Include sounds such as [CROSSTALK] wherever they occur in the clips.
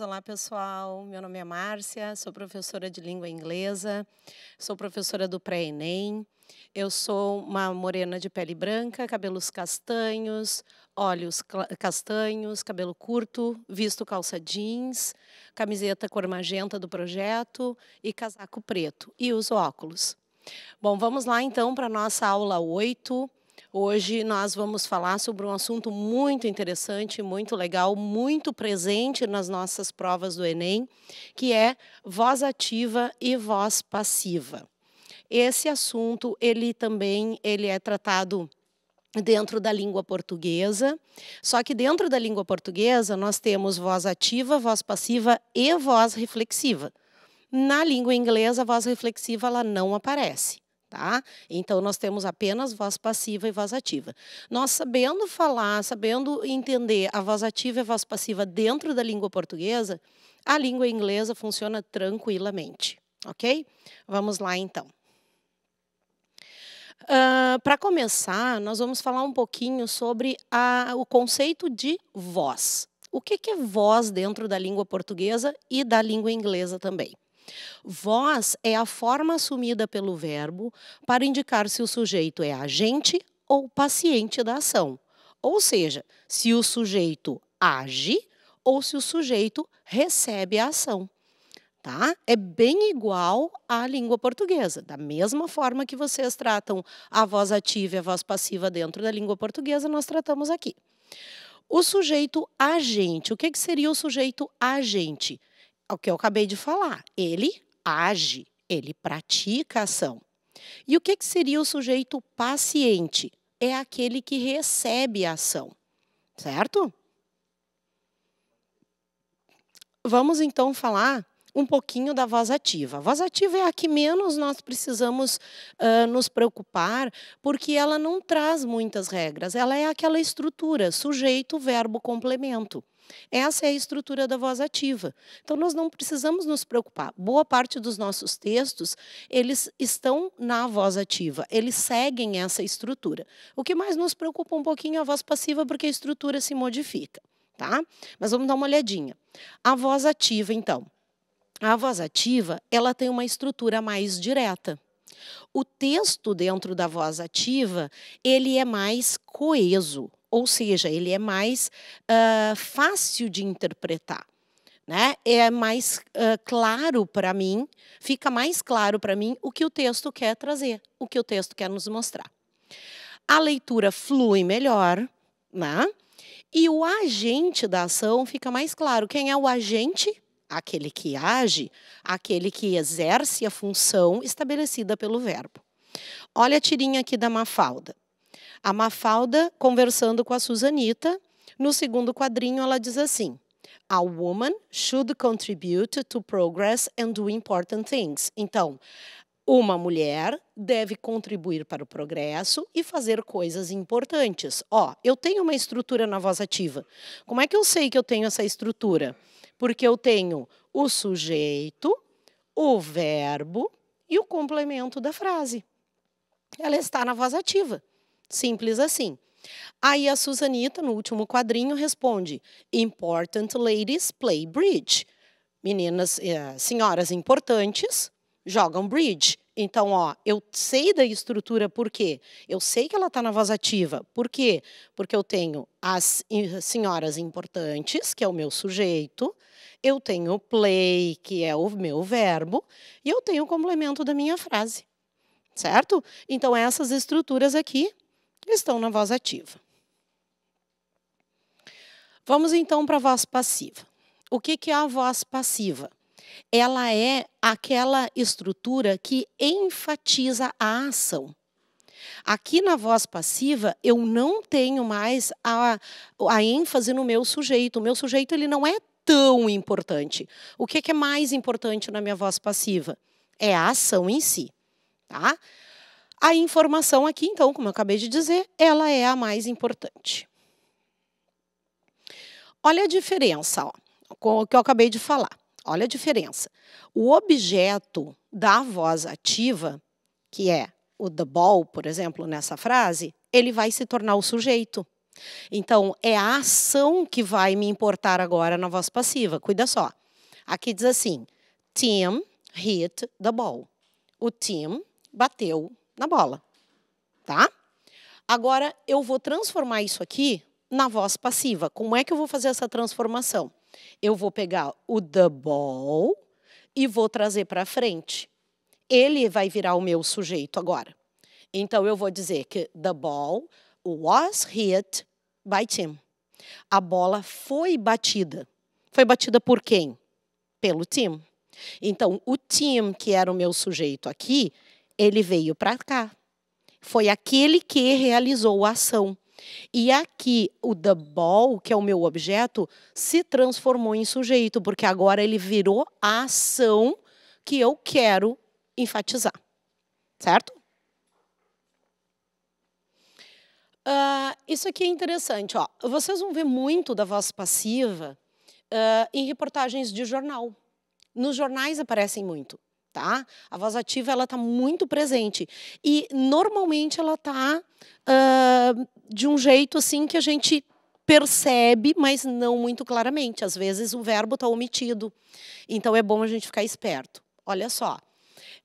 Olá, pessoal. Meu nome é Márcia, sou professora de língua inglesa, sou professora do pré-ENEM. Eu sou uma morena de pele branca, cabelos castanhos, olhos castanhos, cabelo curto, visto calça jeans, camiseta cor magenta do projeto e casaco preto. E uso óculos. Bom, vamos lá então para a nossa aula 8 Hoje nós vamos falar sobre um assunto muito interessante, muito legal, muito presente nas nossas provas do Enem, que é voz ativa e voz passiva. Esse assunto, ele também ele é tratado dentro da língua portuguesa. Só que dentro da língua portuguesa nós temos voz ativa, voz passiva e voz reflexiva. Na língua inglesa, a voz reflexiva ela não aparece. Tá? Então, nós temos apenas voz passiva e voz ativa. Nós sabendo falar, sabendo entender a voz ativa e a voz passiva dentro da língua portuguesa, a língua inglesa funciona tranquilamente, ok? Vamos lá, então. Uh, ah, Para começar, nós vamos falar um pouquinho sobre a, o conceito de voz. O que, que é voz dentro da língua portuguesa e da língua inglesa também? Vós é a forma assumida pelo verbo para indicar se o sujeito é agente ou paciente da ação. Ou seja, se o sujeito age ou se o sujeito recebe a ação. Tá? É bem igual à língua portuguesa. Da mesma forma que vocês tratam a voz ativa e a voz passiva dentro da língua portuguesa, nós tratamos aqui. O sujeito agente. O que, que seria o sujeito agente? É o que eu acabei de falar. Ele age, ele pratica a ação. E o que, que seria o sujeito paciente? É aquele que recebe a ação, certo? Vamos então falar um pouquinho da voz ativa. A voz ativa é a que menos nós precisamos uh, nos preocupar, porque ela não traz muitas regras. Ela é aquela estrutura: sujeito, verbo, complemento. Essa é a estrutura da voz ativa. Então nós não precisamos nos preocupar. Boa parte dos nossos textos, eles estão na voz ativa, eles seguem essa estrutura. O que mais nos preocupa um pouquinho é a voz passiva, porque a estrutura se modifica, tá? Mas vamos dar uma olhadinha. A voz ativa, então. A voz ativa, ela tem uma estrutura mais direta. O texto dentro da voz ativa, ele é mais coeso, ou seja, ele é mais uh, fácil de interpretar. Né? É mais uh, claro para mim, fica mais claro para mim o que o texto quer trazer, o que o texto quer nos mostrar. A leitura flui melhor, né? E o agente da ação fica mais claro. Quem é o agente? aquele que age, aquele que exerce a função estabelecida pelo verbo. Olha a tirinha aqui da Mafalda. A Mafalda conversando com a Susanita, no segundo quadrinho ela diz assim: A woman should contribute to progress and do important things. Então, uma mulher deve contribuir para o progresso e fazer coisas importantes. Ó, eu tenho uma estrutura na voz ativa. Como é que eu sei que eu tenho essa estrutura? Porque eu tenho o sujeito, o verbo e o complemento da frase. Ela está na voz ativa. Simples assim. Aí a Susanita, no último quadrinho, responde: Important ladies play bridge. Meninas, eh, senhoras importantes jogam bridge. Então, ó, eu sei da estrutura por quê? Eu sei que ela está na ativa. Por quê? Porque eu tenho as senhoras importantes, que é o meu sujeito, eu tenho o play, que é o meu verbo, e eu tenho o complemento da minha frase. Certo? Então, essas estruturas aqui estão na voz ativa. Vamos então para a voz passiva. O que, que é a voz passiva? ela é aquela estrutura que enfatiza a ação. Aqui na voz passiva, eu não tenho mais a, a ênfase no meu sujeito. O meu sujeito ele não é tão importante. O que, é que é mais importante na minha voz passiva? É a ação em si. Tá? A informação aqui, então, como eu acabei de dizer, ela é a mais importante. Olha a diferença ó, com o que eu acabei de falar. Olha a diferença. O objeto da voz ativa, que é o the ball, por exemplo, nessa frase, ele vai se tornar o sujeito. Então, é a ação que vai me importar agora na voz passiva. Cuida só. Aqui diz assim: Tim hit the ball. O Tim bateu na bola. Tá? Agora eu vou transformar isso aqui na voz passiva. Como é que eu vou fazer essa transformação? Eu vou pegar o the ball e vou trazer para frente. Ele vai virar o meu sujeito agora. Então eu vou dizer que the ball was hit by Tim. A bola foi batida. Foi batida por quem? Pelo Tim. Então o Tim, que era o meu sujeito aqui, ele veio para cá. Foi aquele que realizou a ação. E aqui o the ball, que é o meu objeto, se transformou em sujeito, porque agora ele virou a ação que eu quero enfatizar. Certo? Uh, isso aqui é interessante. Ó. Vocês vão ver muito da voz passiva uh, em reportagens de jornal. Nos jornais aparecem muito tá? A voz ativa ela está muito presente e normalmente ela está uh, ah, de um jeito assim que a gente percebe, mas não muito claramente. Às vezes o verbo está omitido, então é bom a gente ficar esperto. Olha só,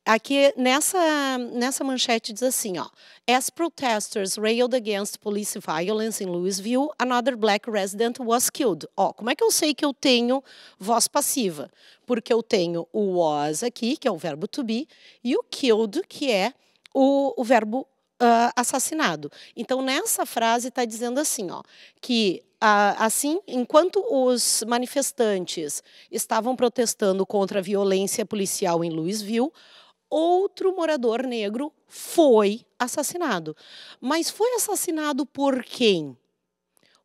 Aqui nessa, nessa manchete diz assim, ó. As protesters railed against police violence in Louisville, another black resident was killed. Ó, como é que eu sei que eu tenho voz passiva? Porque eu tenho o was aqui, que é o verbo to be, e o killed, que é o, o verbo Uh, assassinado. Então, nessa frase está dizendo assim, ó, que ah, assim, enquanto os manifestantes estavam protestando contra a violência policial em Louisville, outro morador negro foi assassinado. Mas foi assassinado por quem?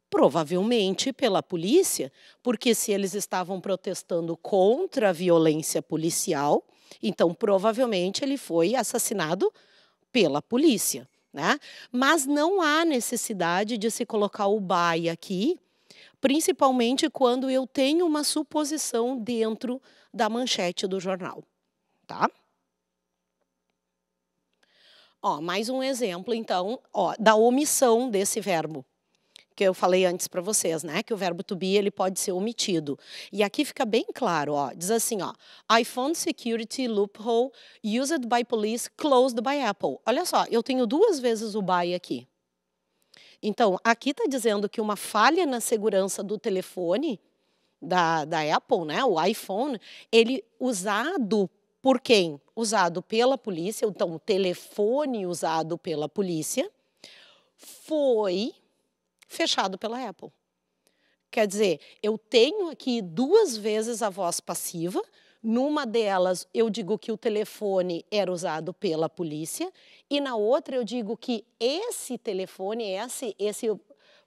Provavelmente pela polícia, porque se eles estavam protestando contra a violência policial, então provavelmente ele foi assassinado pela polícia. Né? Mas não há necessidade de se colocar o BAI aqui, principalmente quando eu tenho uma suposição dentro da manchete do jornal. Tá? Ó, mais um exemplo, então, ó, da omissão desse verbo que eu falei antes para vocês, né? Que o verbo to be ele pode ser omitido. E aqui fica bem claro, ó, diz assim, ó, iPhone security loophole used by police closed by Apple. Olha só, eu tenho duas vezes o by aqui. Então, aqui está dizendo que uma falha na segurança do telefone da, da Apple, né, o iPhone, ele usado por quem? usado pela polícia, então o telefone usado pela polícia, foi fechado pela Apple. Quer dizer, eu tenho aqui duas vezes a voz passiva. Numa delas, eu digo que o telefone era usado pela polícia, e na outra, eu digo que esse telefone, esse, esse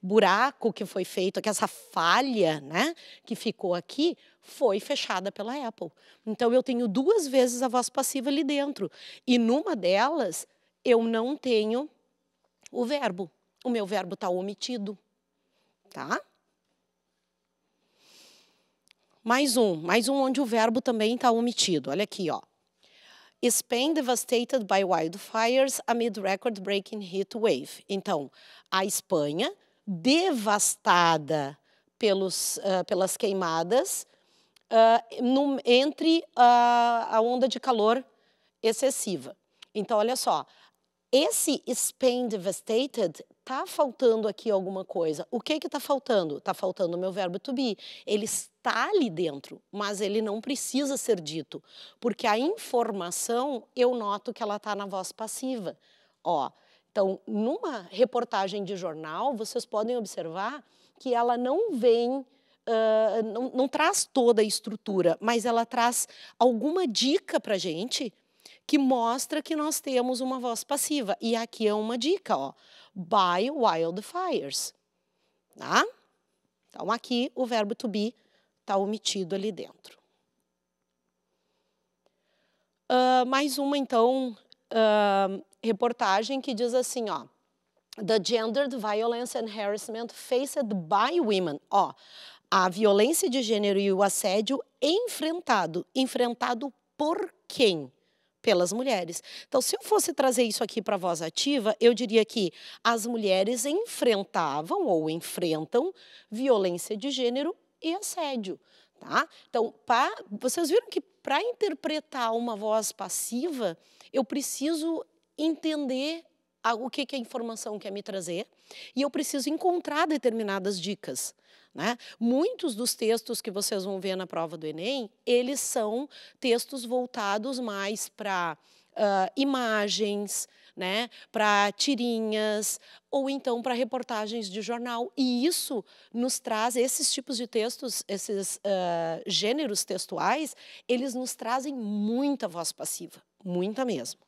buraco que foi feito, que essa falha né, que ficou aqui, foi fechada pela Apple. Então eu tenho duas vezes a voz passiva ali dentro. E numa delas, eu não tenho o verbo. O meu verbo está omitido. Tá? Mais um, mais um onde o verbo também está omitido. Olha aqui, ó. Spain devastated by wildfires amid record-breaking heat wave. Então, a Espanha devastada pelos, uh, pelas queimadas uh, no, entre a, a onda de calor excessiva. Então, olha só, esse Spain Devastated tá faltando aqui alguma coisa. O que que tá faltando? Tá faltando o meu verbo to be. Ele está ali dentro, mas ele não precisa ser dito, porque a informação eu noto que ela tá na voz passiva. Ó, então, numa reportagem de jornal, vocês podem observar que ela não vem uh, não, não traz toda a estrutura, mas ela traz alguma dica para a gente que mostra que nós temos uma voz passiva. E aqui é uma dica, ó. By wildfires. Tá? Então, aqui o verbo to be está omitido ali dentro. Uh, mais uma, então, uh, reportagem que diz assim, ó. The gendered violence and harassment faced by women. Ó, a violência de gênero e o assédio enfrentado. Enfrentado por quem? Pelas mulheres. Então, se eu fosse trazer isso aqui para a voz ativa, eu diria que as mulheres enfrentavam ou enfrentam violência de gênero e assédio. Tá? Então, pra, vocês viram que para interpretar uma voz passiva, eu preciso entender a, o que, que a informação quer me trazer e eu preciso encontrar determinadas dicas. Né? Muitos dos textos que vocês vão ver na prova do Enem, eles são textos voltados mais para uh, imagens, né, para tirinhas ou então para reportagens de jornal. E isso nos traz esses tipos de textos, esses uh, gêneros textuais, eles nos trazem muita voz passiva, muita mesmo.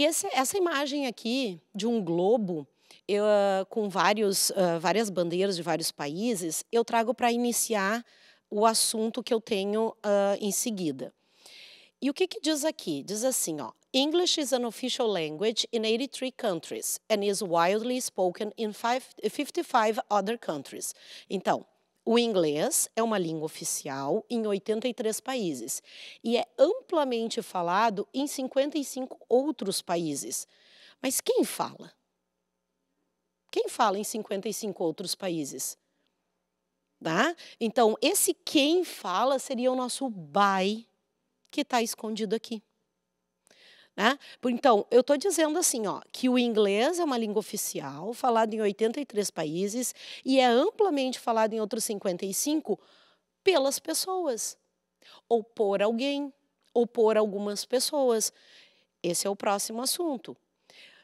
E esse, essa imagem aqui de um globo eu, ah, com vários, uh, várias bandeiras de vários países, eu trago para iniciar o assunto que eu tenho uh, em seguida. E o que, que diz aqui? Diz assim, ó, English is an official language in 83 countries and is widely spoken in five, 55 other countries. Então, o inglês é uma língua oficial em 83 países e é amplamente falado em 55 outros países. Mas quem fala? Quem fala em 55 outros países? Tá? Então, esse quem fala seria o nosso by, que está escondido aqui. Né? Então, eu estou dizendo assim, ó, que o inglês é uma língua oficial, falada em 83 países e é amplamente falada em outros 55 pelas pessoas, ou por alguém, ou por algumas pessoas. Esse é o próximo assunto.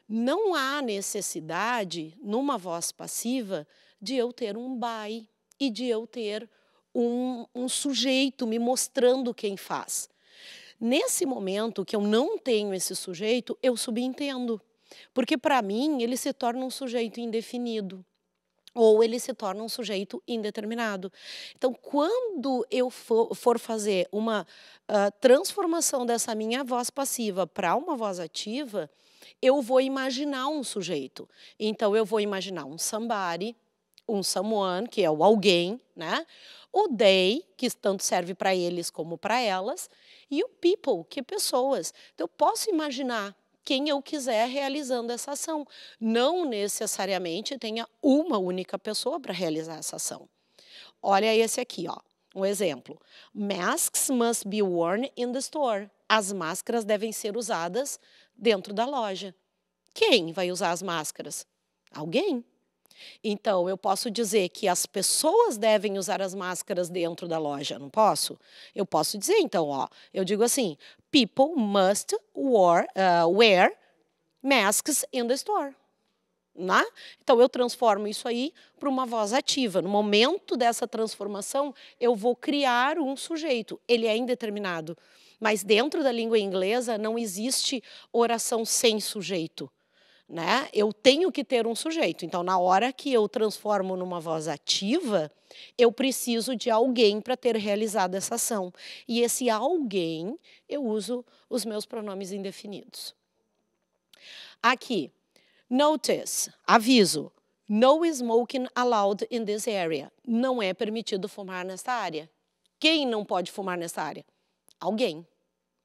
Não há necessidade, numa voz passiva, de eu ter um by e de eu ter um, um sujeito me mostrando quem faz. Nesse momento que eu não tenho esse sujeito, eu subentendo. Porque para mim ele se torna um sujeito indefinido ou ele se torna um sujeito indeterminado. Então, quando eu for, fazer uma uh, transformação dessa minha voz passiva para uma voz ativa, eu vou imaginar um sujeito. Então, eu vou imaginar um somebody, um someone, que é o alguém, né? O they, que tanto serve para eles como para elas, e o people, que é pessoas. Então, eu posso imaginar quem eu quiser realizando essa ação. Não necessariamente tenha uma única pessoa para realizar essa ação. Olha esse aqui, ó. Um exemplo. Masks must be worn in the store. As máscaras devem ser usadas dentro da loja. Quem vai usar as máscaras? Alguém. Então, eu posso dizer que as pessoas devem usar as máscaras dentro da loja, não posso? Eu posso dizer, então, ó, eu digo assim: people must wear, uh, wear masks in the store. Né? Então, eu transformo isso aí para uma voz ativa. No momento dessa transformação, eu vou criar um sujeito. Ele é indeterminado. Mas dentro da língua inglesa não existe oração sem sujeito né? Eu tenho que ter um sujeito. Então, na hora que eu transformo numa voz ativa, eu preciso de alguém para ter realizado essa ação. E esse alguém, eu uso os meus pronomes indefinidos. Aqui, notice, aviso. No smoking allowed in this area. Não é permitido fumar nesta área. Quem não pode fumar nesta área? Alguém.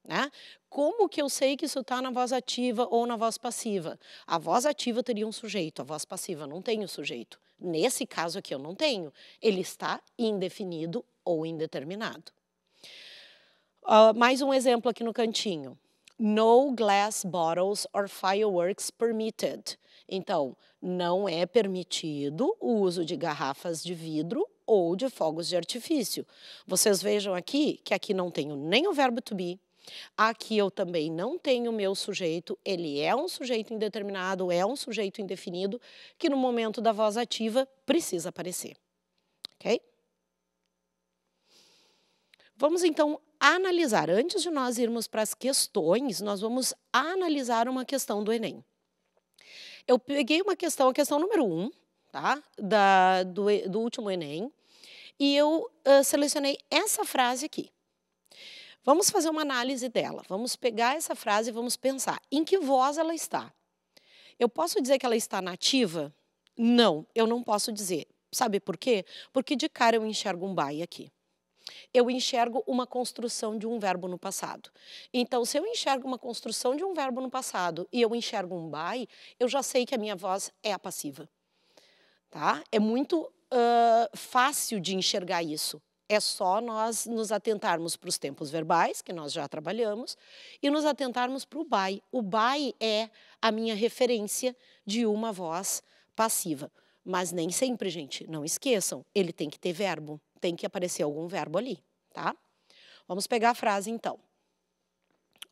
Né? Como que eu sei que isso está na voz ativa ou na voz passiva? A voz ativa teria um sujeito, a voz passiva não tem o sujeito. Nesse caso aqui eu não tenho. Ele está indefinido ou indeterminado. Uh, mais um exemplo aqui no cantinho. No glass bottles or fireworks permitted. Então, não é permitido o uso de garrafas de vidro ou de fogos de artifício. Vocês vejam aqui que aqui não tenho nem o verbo to be, Aqui eu também não tenho o meu sujeito, ele é um sujeito indeterminado, é um sujeito indefinido, que no momento da voz ativa precisa aparecer. Ok? Vamos então analisar. Antes de nós irmos para as questões, nós vamos analisar uma questão do Enem. Eu peguei uma questão, a questão número um, tá? Da, do, do último Enem, e eu uh, selecionei essa frase aqui. Vamos fazer uma análise dela. Vamos pegar essa frase e vamos pensar em que voz ela está. Eu posso dizer que ela está nativa? Não, eu não posso dizer. Sabe por quê? Porque de cara eu enxergo um bai aqui. Eu enxergo uma construção de um verbo no passado. Então, se eu enxergo uma construção de um verbo no passado e eu enxergo um by, eu já sei que a minha voz é a passiva. Tá? É muito uh, fácil de enxergar isso. É só nós nos atentarmos para os tempos verbais, que nós já trabalhamos, e nos atentarmos para o by. O by é a minha referência de uma voz passiva. Mas nem sempre, gente, não esqueçam, ele tem que ter verbo, tem que aparecer algum verbo ali, tá? Vamos pegar a frase então.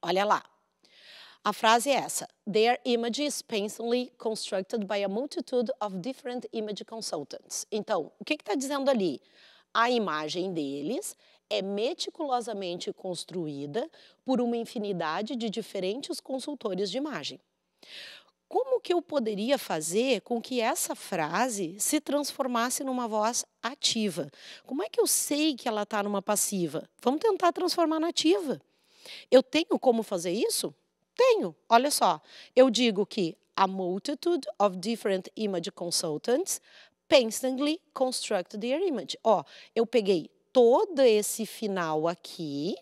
Olha lá. A frase é essa: Their image is painfully constructed by a multitude of different image consultants. Então, o que está dizendo ali? A imagem deles é meticulosamente construída por uma infinidade de diferentes consultores de imagem. Como que eu poderia fazer com que essa frase se transformasse numa voz ativa? Como é que eu sei que ela está numa passiva? Vamos tentar transformar na ativa. Eu tenho como fazer isso? Tenho. Olha só, eu digo que a multitude of different image consultants Painstakingly construct their image. Ó, eu peguei todo esse final aqui,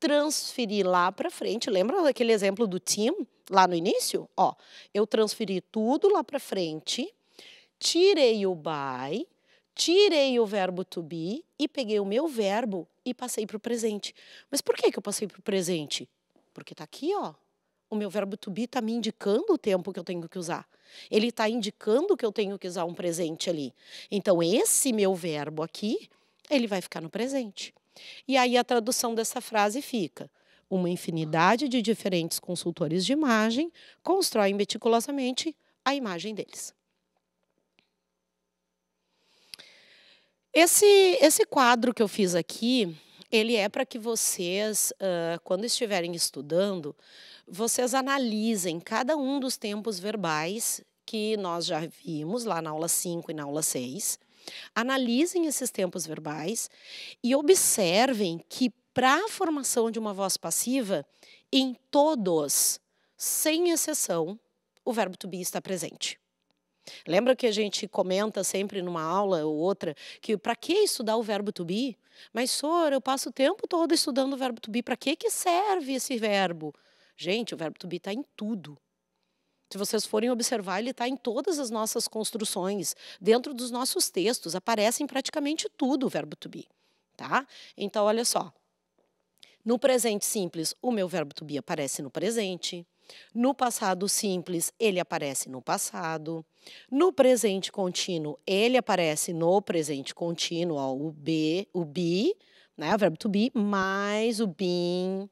transferi lá para frente. Lembra daquele exemplo do Tim lá no início? Ó, eu transferi tudo lá para frente, tirei o by, tirei o verbo to be e peguei o meu verbo e passei para o presente. Mas por que, que eu passei para o presente? Porque está aqui, ó. O meu verbo to be está me indicando o tempo que eu tenho que usar. Ele está indicando que eu tenho que usar um presente ali. Então, esse meu verbo aqui, ele vai ficar no presente. E aí a tradução dessa frase fica: uma infinidade de diferentes consultores de imagem constroem meticulosamente a imagem deles. Esse, esse quadro que eu fiz aqui, ele é para que vocês, uh, quando estiverem estudando, vocês analisem cada um dos tempos verbais que nós já vimos lá na aula 5 e na aula 6. Analisem esses tempos verbais e observem que para a formação de uma voz passiva, em todos, sem exceção, o verbo to be está presente. Lembra que a gente comenta sempre numa aula ou outra que para que estudar o verbo to be? Mas, Sora, eu passo o tempo todo estudando o verbo to be. Para que, que serve esse verbo? Gente, o verbo to be está em tudo. Se vocês forem observar, ele está em todas as nossas construções, dentro dos nossos textos, aparece em praticamente tudo o verbo to be. Tá? Então, olha só. No presente simples, o meu verbo to be aparece no presente. No passado simples, ele aparece no passado. No presente contínuo, ele aparece no presente contínuo, ó, o be, o be, né, o verbo to be, mais o been.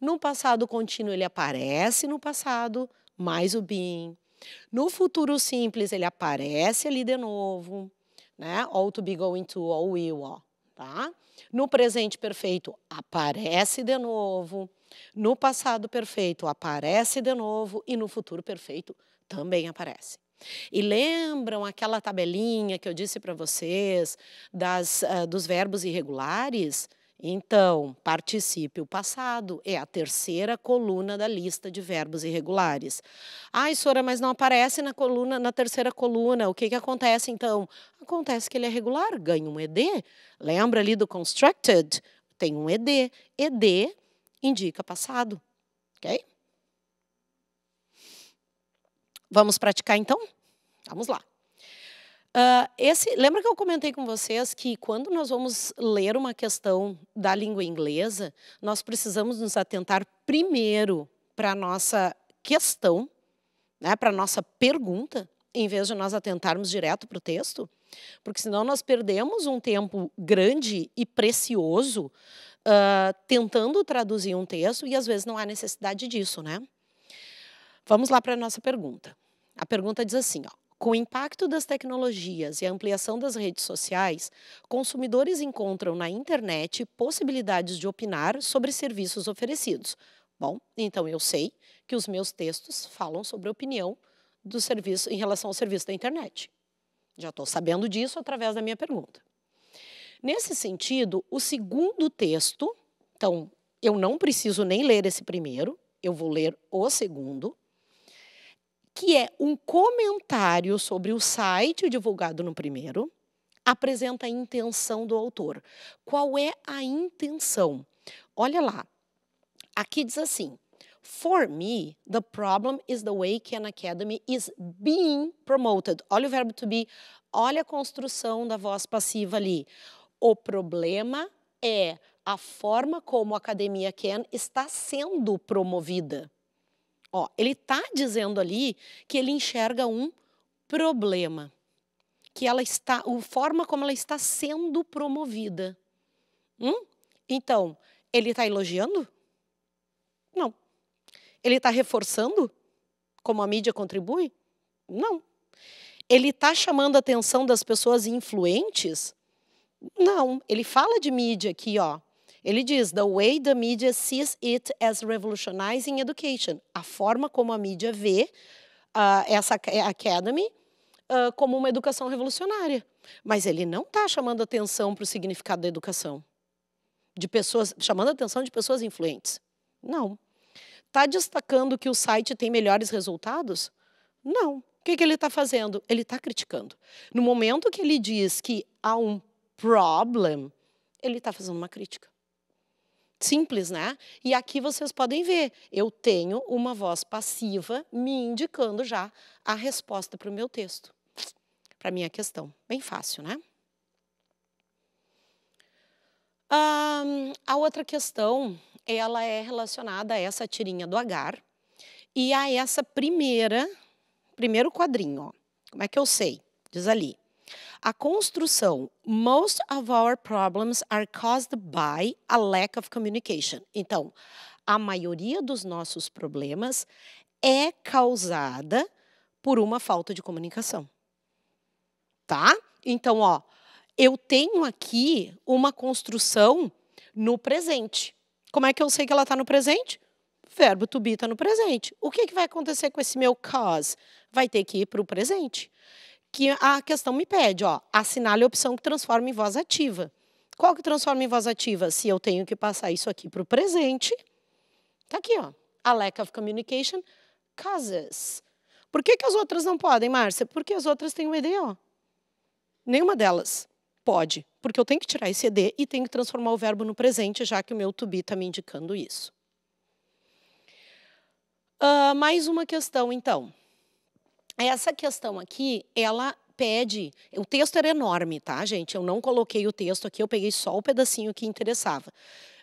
No passado contínuo, ele aparece no passado, mais o been. No futuro simples, ele aparece ali de novo, né? to be going to, all will, ó, tá? No presente perfeito, aparece de novo. No passado perfeito aparece de novo e no futuro perfeito também aparece. E lembram aquela tabelinha que eu disse para vocês das, uh, dos verbos irregulares? Então, particípio passado é a terceira coluna da lista de verbos irregulares. Ai, Sora, mas não aparece na coluna, na terceira coluna. O que, que acontece então? Acontece que ele é regular, ganha um ED. Lembra ali do constructed? Tem um ED. ED indica passado. Ok? Vamos praticar então? Vamos lá. Uh, esse, lembra que eu comentei com vocês que quando nós vamos ler uma questão da língua inglesa, nós precisamos nos atentar primeiro para a nossa questão, né, para a nossa pergunta, em vez de nós atentarmos direto para o texto, porque senão nós perdemos um tempo grande e precioso uh, tentando traduzir um texto e às vezes não há necessidade disso, né? Vamos lá para a nossa pergunta. A pergunta diz assim, ó, com o impacto das tecnologias e a ampliação das redes sociais, consumidores encontram na internet possibilidades de opinar sobre serviços oferecidos. Bom, então eu sei que os meus textos falam sobre a opinião do serviço em relação ao serviço da internet. Já estou sabendo disso através da minha pergunta. Nesse sentido, o segundo texto, então, eu não preciso nem ler esse primeiro, eu vou ler o segundo, que é um comentário sobre o site divulgado no primeiro, apresenta a intenção do autor. Qual é a intenção? Olha lá. Aqui diz assim: For me, the problem is the way Khan Academy is being promoted. Olha o verbo to be, olha a construção da voz passiva ali. O problema é a forma como a academia Ken está sendo promovida. Ó, ele está dizendo ali que ele enxerga um problema, que ela está, a forma como ela está sendo promovida. Hum? Então, ele está elogiando? Não. Ele está reforçando como a mídia contribui? Não. Ele está chamando a atenção das pessoas influentes? Não, ele fala de mídia aqui, ó. Ele diz: The way the media sees it as revolutionizing education. A forma como a mídia vê uh, essa academy uh, como uma educação revolucionária. Mas ele não está chamando atenção para o significado da educação, de pessoas chamando atenção de pessoas influentes. Não. Está destacando que o site tem melhores resultados? Não. O que, que ele está fazendo? Ele está criticando. No momento que ele diz que há um problem, ele está fazendo uma crítica. Simples, né? E aqui vocês podem ver, eu tenho uma voz passiva me indicando já a resposta para o meu texto, para a minha questão. Bem fácil, né? Um, a outra questão, ela é relacionada a essa tirinha do agar e a essa primeira, primeiro quadrinho. Ó. Como é que eu sei? Diz ali. A construção. Most of our problems are caused by a lack of communication. Então, a maioria dos nossos problemas é causada por uma falta de comunicação. Tá? Então, ó, eu tenho aqui uma construção no presente. Como é que eu sei que ela está no presente? verbo to be está no presente. O que, é que vai acontecer com esse meu cause? Vai ter que ir para o presente que a questão me pede, ó, assinale a opção que transforma em voz ativa. Qual que transforma em voz ativa? Se eu tenho que passar isso aqui para o presente, tá aqui, ó, a lack of communication causes. Por que, que as outras não podem, Márcia? Porque as outras têm o ó? Nenhuma delas pode, porque eu tenho que tirar esse ED e tenho que transformar o verbo no presente, já que o meu to be está me indicando isso. Uh, mais uma questão, então essa questão aqui, ela pede. O texto era enorme, tá, gente? Eu não coloquei o texto aqui, eu peguei só o pedacinho que interessava.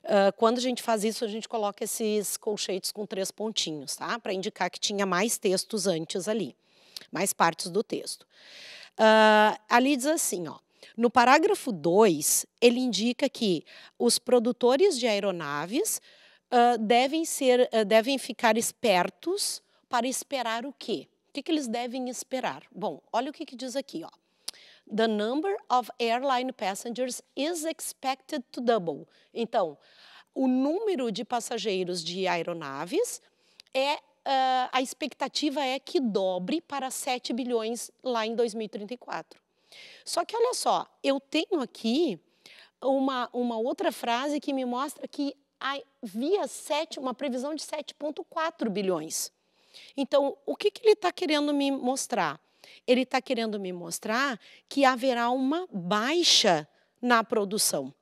Uh, quando a gente faz isso, a gente coloca esses colchetes com três pontinhos, tá? Para indicar que tinha mais textos antes ali, mais partes do texto. Uh, ali diz assim, ó. No parágrafo 2, ele indica que os produtores de aeronaves uh, devem, ser, devem ficar espertos para esperar o quê? O que, que eles devem esperar? Bom, olha o que, que diz aqui, ó. The number of airline passengers is expected to double. Então, o número de passageiros de aeronaves é uh, a expectativa é que dobre para 7 bilhões lá em 2034. Só que olha só, eu tenho aqui uma, uma outra frase que me mostra que havia sete, uma previsão de 7,4 bilhões. Então, o que, que ele está querendo me mostrar? Ele está querendo me mostrar que haverá uma baixa na produção.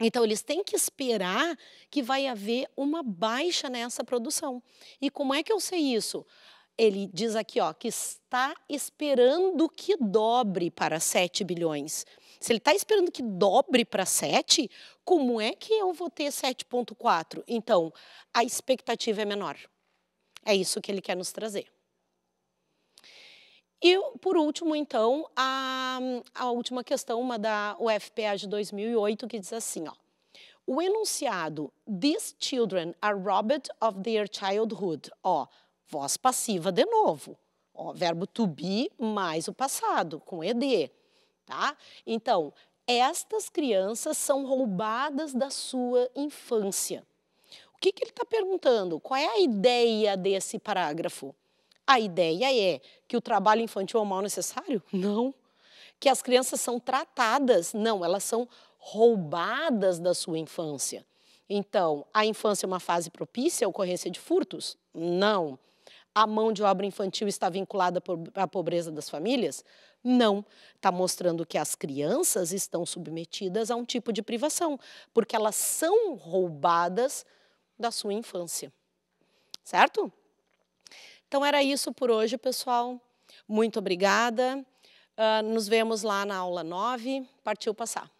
Então, eles têm que esperar que vai haver uma baixa nessa produção. E como é que eu sei isso? Ele diz aqui ó, que está esperando que dobre para 7 bilhões. Se ele está esperando que dobre para 7, como é que eu vou ter 7,4? Então, a expectativa é menor. É isso que ele quer nos trazer. E, por último, então, a, a última questão, uma da UFPA de 2008, que diz assim, ó. O enunciado These children are robbed of their childhood. Ó, voz passiva de novo. Ó, verbo to be mais o passado, com ed. Tá? Então, estas crianças são roubadas da sua infância. O que, que ele está perguntando? Qual é a ideia desse parágrafo? A ideia é que o trabalho infantil é um mal necessário? [LAUGHS] Não. Que as crianças são tratadas? Não, elas são roubadas da sua infância. Então, a infância é uma fase propícia à ocorrência de furtos? Não. A mão de obra infantil está vinculada à pobreza das famílias? Não. Está mostrando que as crianças estão submetidas a um tipo de privação, porque elas são roubadas da sua infância. Certo? Então era isso por hoje, pessoal. Muito obrigada. Uh, nos vemos lá na aula 9. Partiu passar.